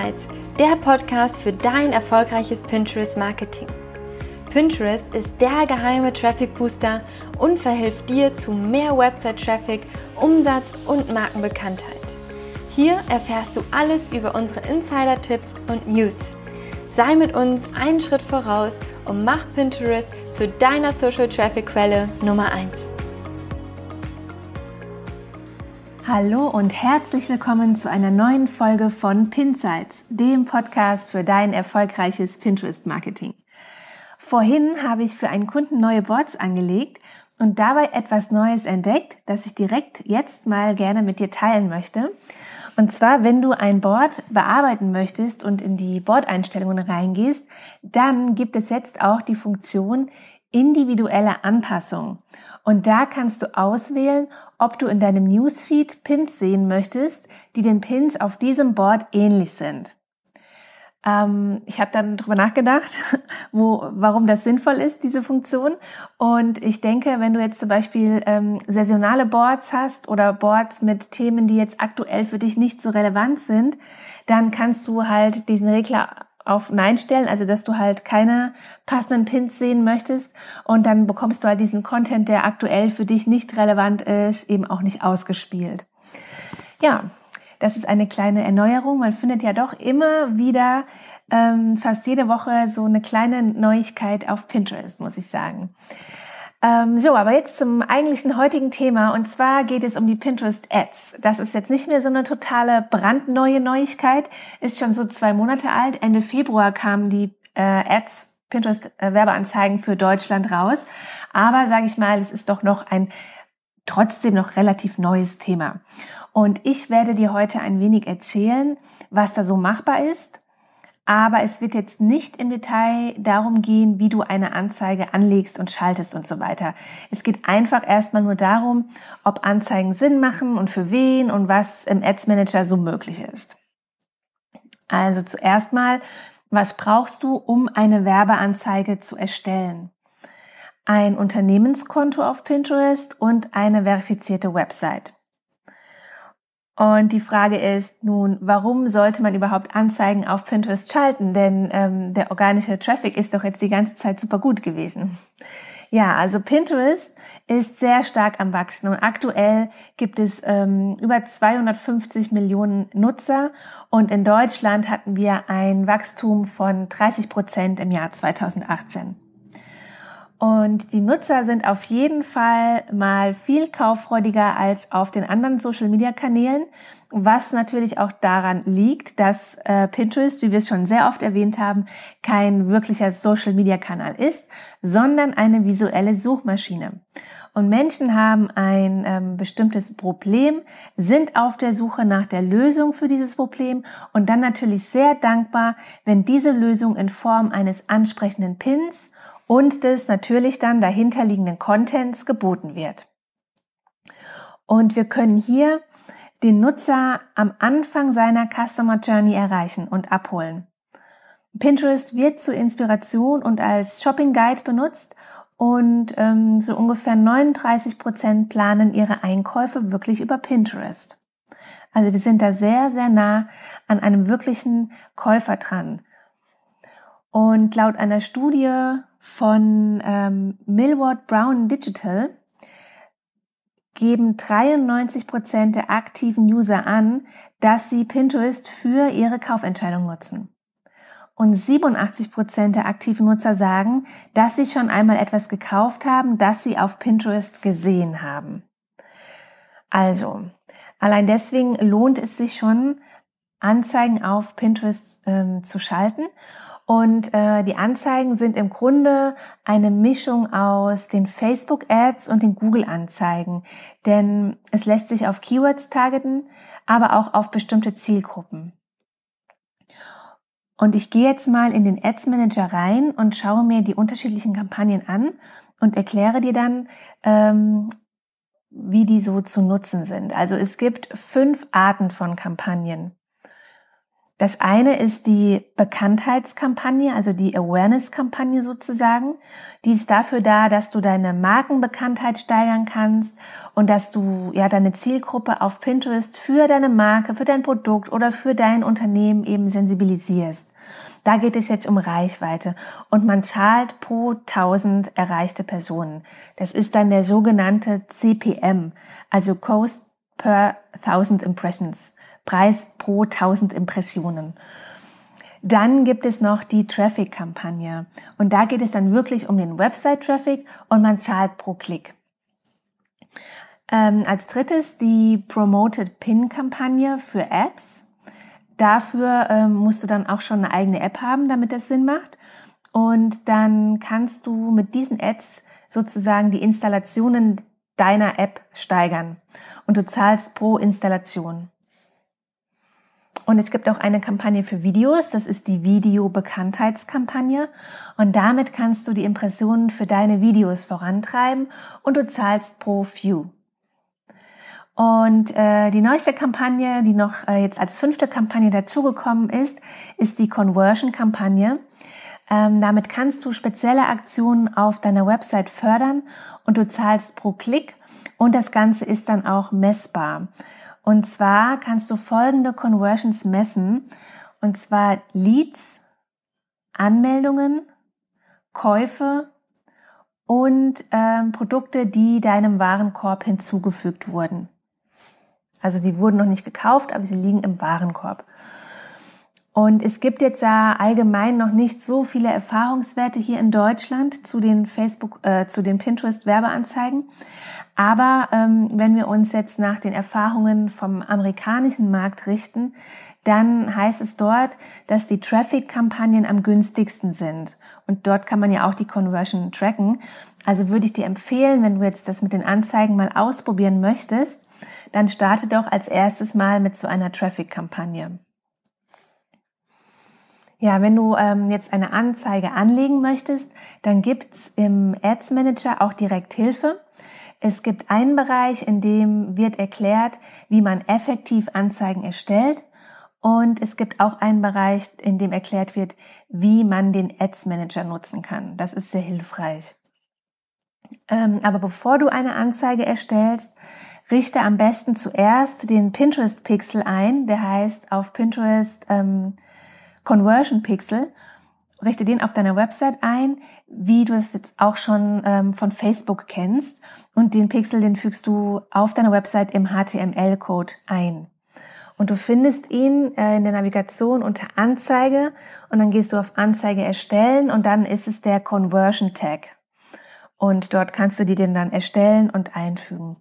Insights, der Podcast für dein erfolgreiches Pinterest-Marketing. Pinterest ist der geheime Traffic-Booster und verhilft dir zu mehr Website-Traffic, Umsatz und Markenbekanntheit. Hier erfährst du alles über unsere Insider-Tipps und News. Sei mit uns einen Schritt voraus und mach Pinterest zu deiner Social-Traffic-Quelle Nummer 1. Hallo und herzlich willkommen zu einer neuen Folge von Pinsights, dem Podcast für dein erfolgreiches Pinterest-Marketing. Vorhin habe ich für einen Kunden neue Boards angelegt und dabei etwas Neues entdeckt, das ich direkt jetzt mal gerne mit dir teilen möchte. Und zwar, wenn du ein Board bearbeiten möchtest und in die Board-Einstellungen reingehst, dann gibt es jetzt auch die Funktion, individuelle Anpassung. Und da kannst du auswählen, ob du in deinem Newsfeed Pins sehen möchtest, die den Pins auf diesem Board ähnlich sind. Ähm, ich habe dann drüber nachgedacht, wo, warum das sinnvoll ist, diese Funktion. Und ich denke, wenn du jetzt zum Beispiel ähm, saisonale Boards hast oder Boards mit Themen, die jetzt aktuell für dich nicht so relevant sind, dann kannst du halt diesen Regler auf Nein stellen, also dass du halt keine passenden Pins sehen möchtest und dann bekommst du halt diesen Content, der aktuell für dich nicht relevant ist, eben auch nicht ausgespielt. Ja, das ist eine kleine Erneuerung. Man findet ja doch immer wieder ähm, fast jede Woche so eine kleine Neuigkeit auf Pinterest, muss ich sagen. Ähm, so, aber jetzt zum eigentlichen heutigen Thema. Und zwar geht es um die Pinterest Ads. Das ist jetzt nicht mehr so eine totale brandneue Neuigkeit. Ist schon so zwei Monate alt. Ende Februar kamen die äh, Ads, Pinterest äh, Werbeanzeigen für Deutschland raus. Aber sage ich mal, es ist doch noch ein trotzdem noch relativ neues Thema. Und ich werde dir heute ein wenig erzählen, was da so machbar ist aber es wird jetzt nicht im Detail darum gehen, wie du eine Anzeige anlegst und schaltest und so weiter. Es geht einfach erstmal nur darum, ob Anzeigen Sinn machen und für wen und was im Ads Manager so möglich ist. Also zuerst mal, was brauchst du, um eine Werbeanzeige zu erstellen? Ein Unternehmenskonto auf Pinterest und eine verifizierte Website. Und die Frage ist nun, warum sollte man überhaupt Anzeigen auf Pinterest schalten? Denn ähm, der organische Traffic ist doch jetzt die ganze Zeit super gut gewesen. Ja, also Pinterest ist sehr stark am Wachsen und aktuell gibt es ähm, über 250 Millionen Nutzer und in Deutschland hatten wir ein Wachstum von 30 Prozent im Jahr 2018. Und die Nutzer sind auf jeden Fall mal viel kauffreudiger als auf den anderen Social-Media-Kanälen, was natürlich auch daran liegt, dass äh, Pinterest, wie wir es schon sehr oft erwähnt haben, kein wirklicher Social-Media-Kanal ist, sondern eine visuelle Suchmaschine. Und Menschen haben ein ähm, bestimmtes Problem, sind auf der Suche nach der Lösung für dieses Problem und dann natürlich sehr dankbar, wenn diese Lösung in Form eines ansprechenden Pins – und des natürlich dann dahinterliegenden Contents geboten wird. Und wir können hier den Nutzer am Anfang seiner Customer Journey erreichen und abholen. Pinterest wird zur Inspiration und als Shopping Guide benutzt und ähm, so ungefähr 39 Prozent planen ihre Einkäufe wirklich über Pinterest. Also wir sind da sehr, sehr nah an einem wirklichen Käufer dran. Und laut einer Studie von ähm, Millward Brown Digital geben 93 der aktiven User an, dass sie Pinterest für ihre Kaufentscheidung nutzen. Und 87 der aktiven Nutzer sagen, dass sie schon einmal etwas gekauft haben, das sie auf Pinterest gesehen haben. Also, allein deswegen lohnt es sich schon, Anzeigen auf Pinterest ähm, zu schalten. Und äh, die Anzeigen sind im Grunde eine Mischung aus den Facebook-Ads und den Google-Anzeigen. Denn es lässt sich auf Keywords targeten, aber auch auf bestimmte Zielgruppen. Und ich gehe jetzt mal in den Ads Manager rein und schaue mir die unterschiedlichen Kampagnen an und erkläre dir dann, ähm, wie die so zu nutzen sind. Also es gibt fünf Arten von Kampagnen. Das eine ist die Bekanntheitskampagne, also die Awareness-Kampagne sozusagen. Die ist dafür da, dass du deine Markenbekanntheit steigern kannst und dass du ja deine Zielgruppe auf Pinterest für deine Marke, für dein Produkt oder für dein Unternehmen eben sensibilisierst. Da geht es jetzt um Reichweite und man zahlt pro 1000 erreichte Personen. Das ist dann der sogenannte CPM, also Cost per 1000 Impressions. Preis pro 1000 Impressionen. Dann gibt es noch die Traffic-Kampagne. Und da geht es dann wirklich um den Website-Traffic und man zahlt pro Klick. Ähm, als drittes die Promoted Pin-Kampagne für Apps. Dafür ähm, musst du dann auch schon eine eigene App haben, damit das Sinn macht. Und dann kannst du mit diesen Ads sozusagen die Installationen deiner App steigern. Und du zahlst pro Installation. Und es gibt auch eine Kampagne für Videos, das ist die Video-Bekanntheitskampagne. Und damit kannst du die Impressionen für deine Videos vorantreiben und du zahlst pro View. Und äh, die neueste Kampagne, die noch äh, jetzt als fünfte Kampagne dazugekommen ist, ist die Conversion-Kampagne. Ähm, damit kannst du spezielle Aktionen auf deiner Website fördern und du zahlst pro Klick und das Ganze ist dann auch messbar. Und zwar kannst du folgende Conversions messen. Und zwar Leads, Anmeldungen, Käufe und ähm, Produkte, die deinem Warenkorb hinzugefügt wurden. Also sie wurden noch nicht gekauft, aber sie liegen im Warenkorb. Und es gibt jetzt da allgemein noch nicht so viele Erfahrungswerte hier in Deutschland zu den Facebook, äh, zu den Pinterest Werbeanzeigen. Aber ähm, wenn wir uns jetzt nach den Erfahrungen vom amerikanischen Markt richten, dann heißt es dort, dass die Traffic-Kampagnen am günstigsten sind. Und dort kann man ja auch die Conversion tracken. Also würde ich dir empfehlen, wenn du jetzt das mit den Anzeigen mal ausprobieren möchtest, dann starte doch als erstes mal mit so einer Traffic-Kampagne. Ja, wenn du ähm, jetzt eine Anzeige anlegen möchtest, dann gibt es im Ads Manager auch direkt Hilfe. Es gibt einen Bereich, in dem wird erklärt, wie man effektiv Anzeigen erstellt. Und es gibt auch einen Bereich, in dem erklärt wird, wie man den Ads Manager nutzen kann. Das ist sehr hilfreich. Ähm, aber bevor du eine Anzeige erstellst, richte am besten zuerst den Pinterest Pixel ein. Der heißt auf Pinterest ähm, Conversion Pixel richte den auf deiner Website ein, wie du es jetzt auch schon ähm, von Facebook kennst. Und den Pixel, den fügst du auf deiner Website im HTML-Code ein. Und du findest ihn äh, in der Navigation unter Anzeige und dann gehst du auf Anzeige erstellen und dann ist es der Conversion Tag. Und dort kannst du die den dann erstellen und einfügen.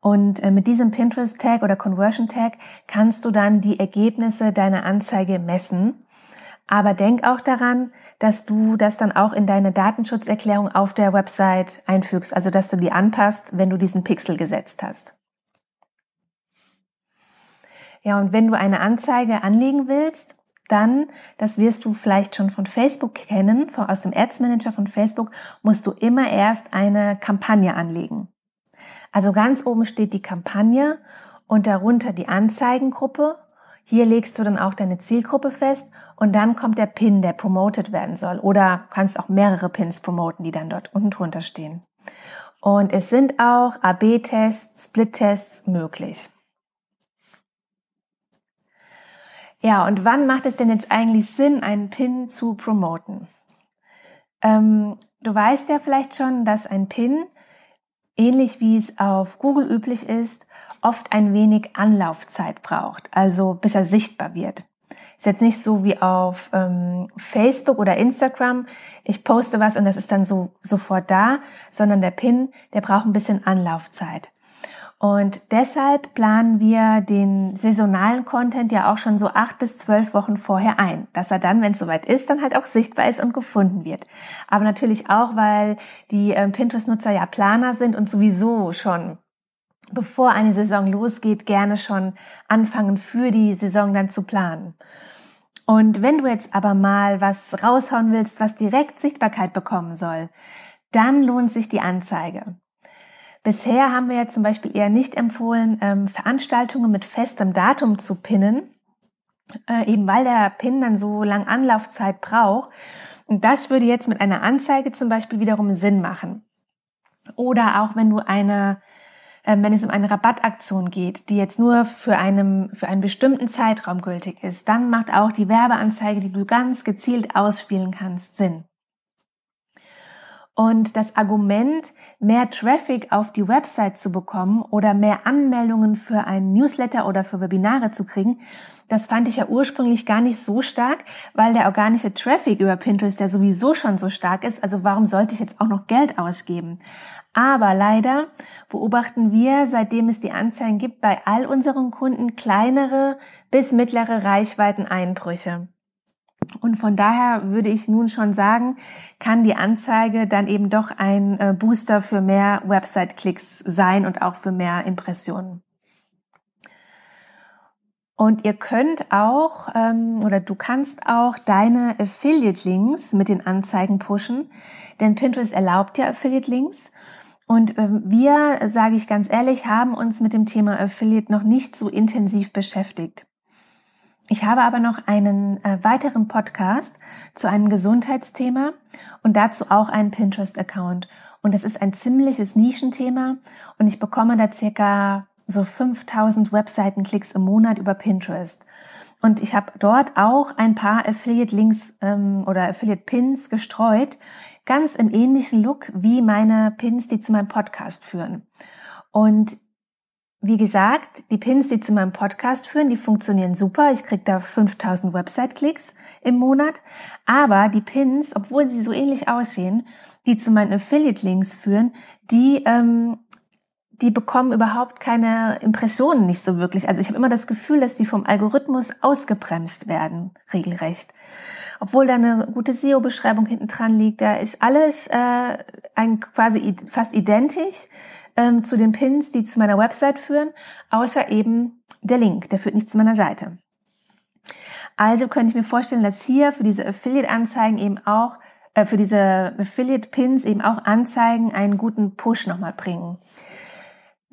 Und äh, mit diesem Pinterest Tag oder Conversion Tag kannst du dann die Ergebnisse deiner Anzeige messen aber denk auch daran, dass du das dann auch in deine Datenschutzerklärung auf der Website einfügst, also dass du die anpasst, wenn du diesen Pixel gesetzt hast. Ja, und wenn du eine Anzeige anlegen willst, dann, das wirst du vielleicht schon von Facebook kennen, aus dem Ads Manager von Facebook, musst du immer erst eine Kampagne anlegen. Also ganz oben steht die Kampagne und darunter die Anzeigengruppe hier legst du dann auch deine Zielgruppe fest und dann kommt der Pin, der promoted werden soll. Oder kannst auch mehrere Pins promoten, die dann dort unten drunter stehen. Und es sind auch AB-Tests, Split-Tests möglich. Ja, und wann macht es denn jetzt eigentlich Sinn, einen Pin zu promoten? Ähm, du weißt ja vielleicht schon, dass ein Pin ähnlich wie es auf Google üblich ist, oft ein wenig Anlaufzeit braucht, also bis er sichtbar wird. Ist jetzt nicht so wie auf ähm, Facebook oder Instagram. Ich poste was und das ist dann so sofort da, sondern der Pin, der braucht ein bisschen Anlaufzeit. Und deshalb planen wir den saisonalen Content ja auch schon so acht bis zwölf Wochen vorher ein, dass er dann, wenn es soweit ist, dann halt auch sichtbar ist und gefunden wird. Aber natürlich auch, weil die äh, Pinterest-Nutzer ja Planer sind und sowieso schon bevor eine Saison losgeht, gerne schon anfangen, für die Saison dann zu planen. Und wenn du jetzt aber mal was raushauen willst, was direkt Sichtbarkeit bekommen soll, dann lohnt sich die Anzeige. Bisher haben wir ja zum Beispiel eher nicht empfohlen, ähm, Veranstaltungen mit festem Datum zu pinnen, äh, eben weil der Pin dann so lang Anlaufzeit braucht. Und das würde jetzt mit einer Anzeige zum Beispiel wiederum Sinn machen. Oder auch wenn du eine, äh, wenn es um eine Rabattaktion geht, die jetzt nur für einem, für einen bestimmten Zeitraum gültig ist, dann macht auch die Werbeanzeige, die du ganz gezielt ausspielen kannst, Sinn. Und das Argument, mehr Traffic auf die Website zu bekommen oder mehr Anmeldungen für einen Newsletter oder für Webinare zu kriegen, das fand ich ja ursprünglich gar nicht so stark, weil der organische Traffic über Pinterest ja sowieso schon so stark ist. Also warum sollte ich jetzt auch noch Geld ausgeben? Aber leider beobachten wir, seitdem es die Anzeigen gibt, bei all unseren Kunden kleinere bis mittlere Reichweiteneinbrüche. Und von daher würde ich nun schon sagen, kann die Anzeige dann eben doch ein äh, Booster für mehr Website-Klicks sein und auch für mehr Impressionen. Und ihr könnt auch ähm, oder du kannst auch deine Affiliate-Links mit den Anzeigen pushen, denn Pinterest erlaubt ja Affiliate-Links. Und ähm, wir, sage ich ganz ehrlich, haben uns mit dem Thema Affiliate noch nicht so intensiv beschäftigt. Ich habe aber noch einen äh, weiteren Podcast zu einem Gesundheitsthema und dazu auch einen Pinterest-Account. Und das ist ein ziemliches Nischenthema und ich bekomme da circa so 5000 Webseitenklicks im Monat über Pinterest. Und ich habe dort auch ein paar Affiliate-Links ähm, oder Affiliate-Pins gestreut, ganz im ähnlichen Look wie meine Pins, die zu meinem Podcast führen. Und wie gesagt, die Pins, die zu meinem Podcast führen, die funktionieren super. Ich kriege da 5000 Website-Klicks im Monat. Aber die Pins, obwohl sie so ähnlich aussehen, die zu meinen Affiliate-Links führen, die, ähm, die bekommen überhaupt keine Impressionen nicht so wirklich. Also ich habe immer das Gefühl, dass die vom Algorithmus ausgebremst werden, regelrecht. Obwohl da eine gute SEO-Beschreibung hinten dran liegt, da ist alles äh, ein quasi fast identisch ähm, zu den Pins, die zu meiner Website führen, außer eben der Link, der führt nicht zu meiner Seite. Also könnte ich mir vorstellen, dass hier für diese Affiliate-Anzeigen eben auch, äh, für diese Affiliate-Pins eben auch Anzeigen einen guten Push nochmal bringen.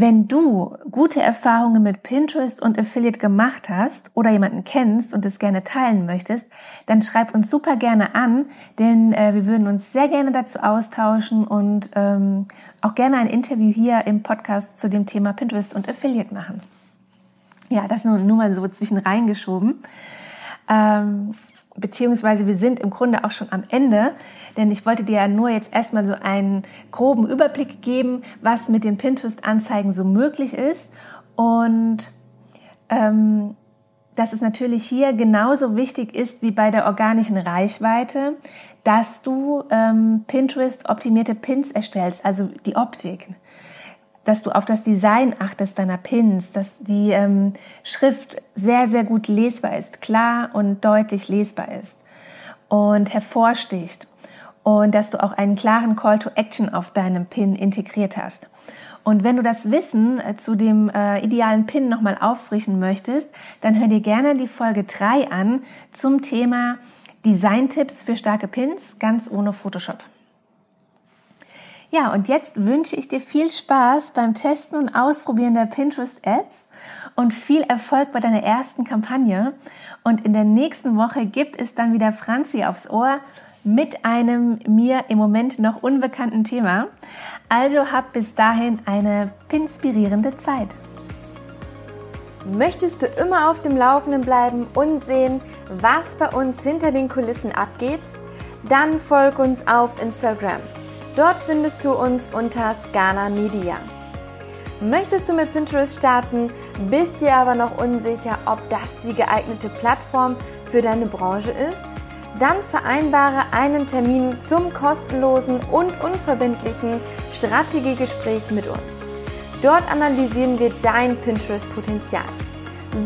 Wenn du gute Erfahrungen mit Pinterest und Affiliate gemacht hast oder jemanden kennst und es gerne teilen möchtest, dann schreib uns super gerne an, denn äh, wir würden uns sehr gerne dazu austauschen und ähm, auch gerne ein Interview hier im Podcast zu dem Thema Pinterest und Affiliate machen. Ja, das nur, nur mal so zwischen reingeschoben. Ähm, beziehungsweise wir sind im Grunde auch schon am Ende, denn ich wollte dir ja nur jetzt erstmal so einen groben Überblick geben, was mit den Pinterest-Anzeigen so möglich ist und ähm, dass es natürlich hier genauso wichtig ist wie bei der organischen Reichweite, dass du ähm, Pinterest-optimierte Pins erstellst, also die Optik dass du auf das Design achtest deiner Pins, dass die ähm, Schrift sehr, sehr gut lesbar ist, klar und deutlich lesbar ist und hervorsticht und dass du auch einen klaren Call to Action auf deinem Pin integriert hast. Und wenn du das Wissen äh, zu dem äh, idealen Pin nochmal auffrischen möchtest, dann hör dir gerne die Folge 3 an zum Thema Design-Tipps für starke Pins, ganz ohne Photoshop. Ja, und jetzt wünsche ich dir viel Spaß beim Testen und Ausprobieren der Pinterest Ads und viel Erfolg bei deiner ersten Kampagne. Und in der nächsten Woche gibt es dann wieder Franzi aufs Ohr mit einem mir im Moment noch unbekannten Thema. Also hab bis dahin eine inspirierende Zeit. Möchtest du immer auf dem Laufenden bleiben und sehen, was bei uns hinter den Kulissen abgeht? Dann folg uns auf Instagram Dort findest du uns unter Scana Media. Möchtest du mit Pinterest starten, bist dir aber noch unsicher, ob das die geeignete Plattform für deine Branche ist? Dann vereinbare einen Termin zum kostenlosen und unverbindlichen Strategiegespräch mit uns. Dort analysieren wir dein Pinterest-Potenzial.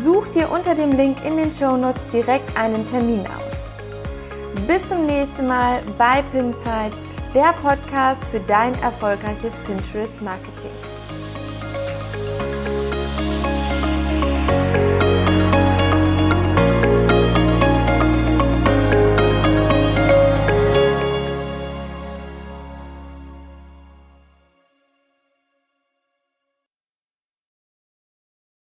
Such dir unter dem Link in den Shownotes direkt einen Termin aus. Bis zum nächsten Mal bei Pinsights der Podcast für dein erfolgreiches Pinterest-Marketing.